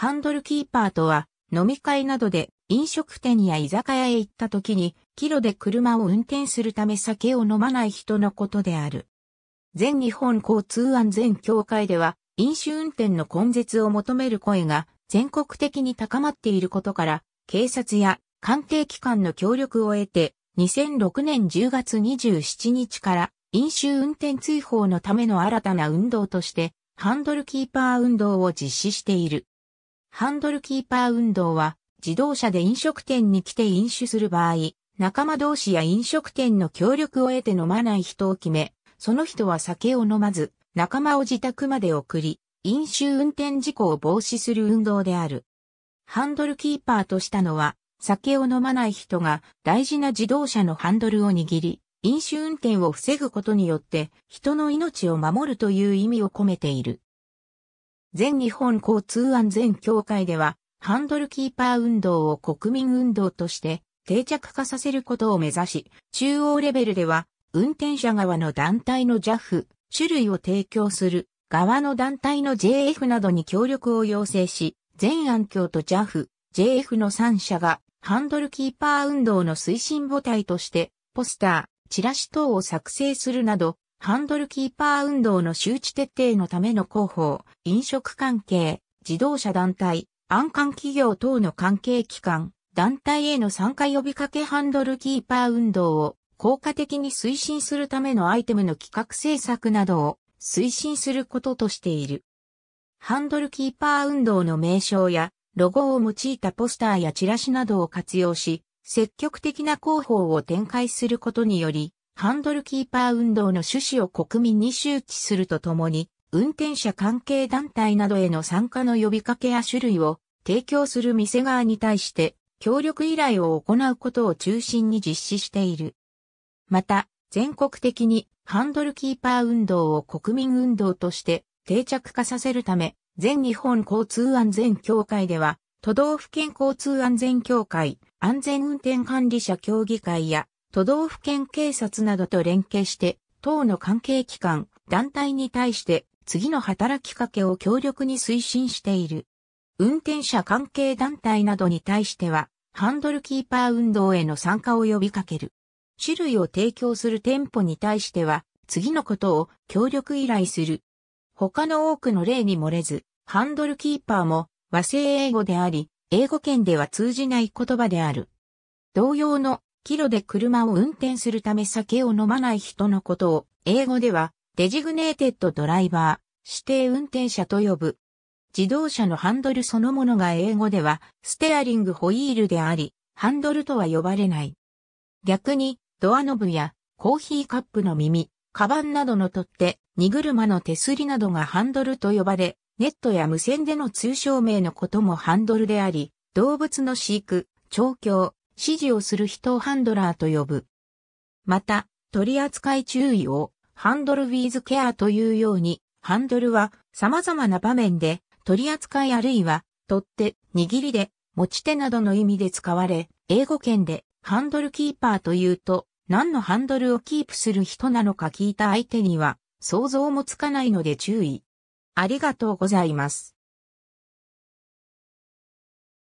ハンドルキーパーとは、飲み会などで飲食店や居酒屋へ行った時に、キロで車を運転するため酒を飲まない人のことである。全日本交通安全協会では、飲酒運転の根絶を求める声が全国的に高まっていることから、警察や官邸機関の協力を得て、2006年10月27日から飲酒運転追放のための新たな運動として、ハンドルキーパー運動を実施している。ハンドルキーパー運動は、自動車で飲食店に来て飲酒する場合、仲間同士や飲食店の協力を得て飲まない人を決め、その人は酒を飲まず、仲間を自宅まで送り、飲酒運転事故を防止する運動である。ハンドルキーパーとしたのは、酒を飲まない人が大事な自動車のハンドルを握り、飲酒運転を防ぐことによって人の命を守るという意味を込めている。全日本交通安全協会では、ハンドルキーパー運動を国民運動として定着化させることを目指し、中央レベルでは、運転者側の団体の JAF、種類を提供する側の団体の JF などに協力を要請し、全安協と JAF、JF の3社がハンドルキーパー運動の推進母体として、ポスター、チラシ等を作成するなど、ハンドルキーパー運動の周知徹底のための広報、飲食関係、自動車団体、安官企業等の関係機関、団体への参加呼びかけハンドルキーパー運動を効果的に推進するためのアイテムの企画制作などを推進することとしている。ハンドルキーパー運動の名称やロゴを用いたポスターやチラシなどを活用し、積極的な広報を展開することにより、ハンドルキーパー運動の趣旨を国民に周知するとともに、運転者関係団体などへの参加の呼びかけや種類を提供する店側に対して、協力依頼を行うことを中心に実施している。また、全国的にハンドルキーパー運動を国民運動として定着化させるため、全日本交通安全協会では、都道府県交通安全協会、安全運転管理者協議会や都道府県警察などと連携して、党の関係機関、団体に対して次の働きかけを強力に推進している。運転者関係団体などに対しては、ハンドルキーパー運動への参加を呼びかける。種類を提供する店舗に対しては、次のことを協力依頼する。他の多くの例に漏れず、ハンドルキーパーも和製英語であり、英語圏では通じない言葉である。同様のキロで車を運転するため酒を飲まない人のことを、英語では、デジグネーテッドドライバー、指定運転者と呼ぶ。自動車のハンドルそのものが英語では、ステアリングホイールであり、ハンドルとは呼ばれない。逆に、ドアノブや、コーヒーカップの耳、カバンなどの取っ手、荷車の手すりなどがハンドルと呼ばれ、ネットや無線での通称名のこともハンドルであり、動物の飼育、調教、指示をする人をハンドラーと呼ぶ。また、取扱い注意をハンドルウィズケアというように、ハンドルは様々な場面で取り扱いあるいは取って、握りで、持ち手などの意味で使われ、英語圏でハンドルキーパーというと、何のハンドルをキープする人なのか聞いた相手には想像もつかないので注意。ありがとうございます。